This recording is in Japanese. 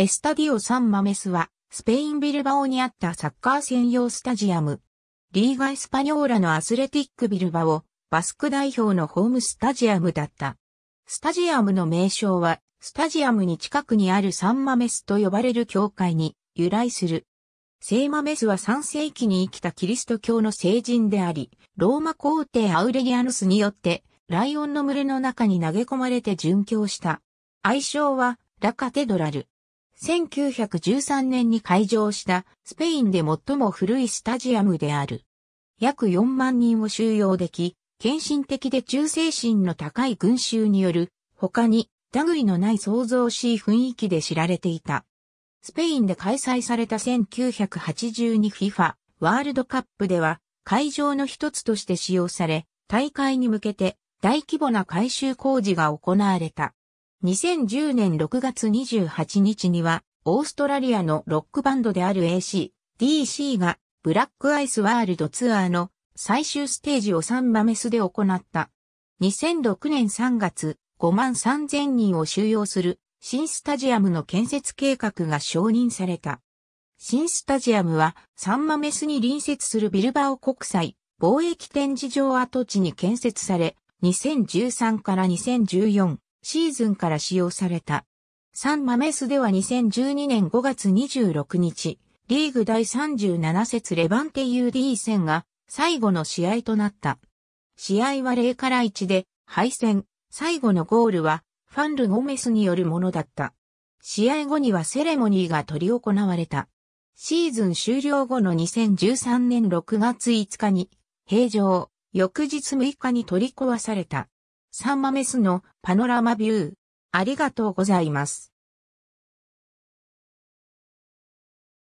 エスタディオ・サン・マメスは、スペイン・ビルバオにあったサッカー専用スタジアム。リーガ・エスパニョーラのアスレティック・ビルバオ、バスク代表のホームスタジアムだった。スタジアムの名称は、スタジアムに近くにあるサンマメスと呼ばれる教会に由来する。聖マメスは3世紀に生きたキリスト教の聖人であり、ローマ皇帝アウレリアヌスによって、ライオンの群れの中に投げ込まれて殉教した。愛称は、ラカテドラル。1913年に開場したスペインで最も古いスタジアムである。約4万人を収容でき、献身的で忠誠心の高い群衆による、他に類のない創造しい雰囲気で知られていた。スペインで開催された 1982FIFA ワールドカップでは会場の一つとして使用され、大会に向けて大規模な改修工事が行われた。2010年6月28日には、オーストラリアのロックバンドである AC、DC が、ブラックアイスワールドツアーの最終ステージをサンマメスで行った。2006年3月、5万3000人を収容する新スタジアムの建設計画が承認された。新スタジアムはサンマメスに隣接するビルバオ国際貿易展示場跡地に建設され、2013から2014シーズンから使用された。サンマメスでは2012年5月26日、リーグ第37節レバンテ UD 戦が最後の試合となった。試合は0から1で敗戦、最後のゴールはファンル・ゴメスによるものだった。試合後にはセレモニーが取り行われた。シーズン終了後の2013年6月5日に、平常、翌日6日に取り壊された。サンマメスのパノラマビュー。ありがとうございます。